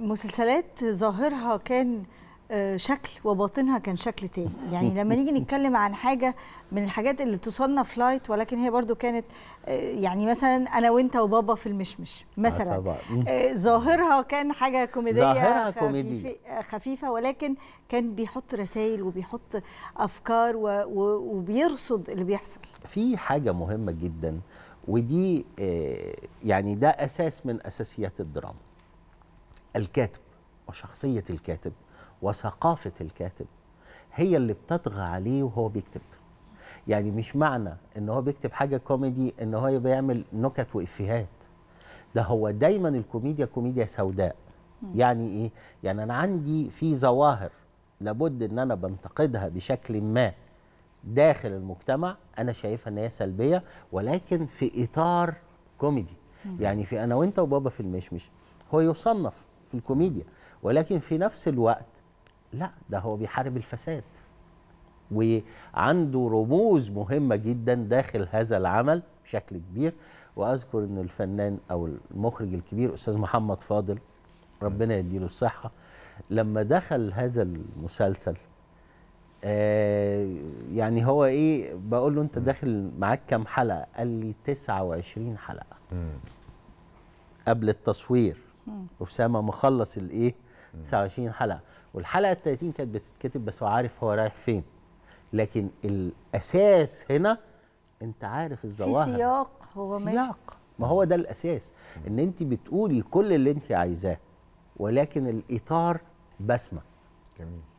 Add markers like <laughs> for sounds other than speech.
مسلسلات ظاهرها كان أه، شكل وباطنها كان شكل تاني يعني <laughs> لما نيجي نتكلم عن حاجة من الحاجات اللي تصنف لايت ولكن هي برضو كانت أه، يعني مثلا أنا وإنت وبابا في المشمش مثلا آه، ظاهرها كان حاجة كوميدية خفيفة, خفيفة ولكن كان بيحط رسائل وبيحط أفكار وبيرصد اللي بيحصل في حاجة مهمة جدا ودي يعني ده أساس من أساسيات الدراما الكاتب وشخصية الكاتب وثقافة الكاتب هي اللي بتطغى عليه وهو بيكتب يعني مش معنى ان هو بيكتب حاجة كوميدي ان هو بيعمل نكت وإفيهات ده هو دايما الكوميديا كوميديا سوداء يعني ايه؟ يعني انا عندي في ظواهر لابد ان انا بنتقدها بشكل ما داخل المجتمع انا شايفها ان هي سلبيه ولكن في اطار كوميدي يعني في انا وانت وبابا في المشمش هو يصنف في الكوميديا ولكن في نفس الوقت لا ده هو بيحارب الفساد وعنده رموز مهمة جدا داخل هذا العمل بشكل كبير وأذكر أن الفنان أو المخرج الكبير أستاذ محمد فاضل ربنا يديله الصحة لما دخل هذا المسلسل آه يعني هو ايه بقول له انت داخل معاك كام حلقه قال لي 29 حلقه قبل التصوير اسامه مخلص الايه 29 حلقه والحلقه ال 30 كانت بتتكتب بس هو عارف هو رايح فين لكن الاساس هنا انت عارف الظواهر في سياق هو سياق ماشي. ما هو ده الاساس ان انت بتقولي كل اللي انت عايزاه ولكن الاطار بسمه جميل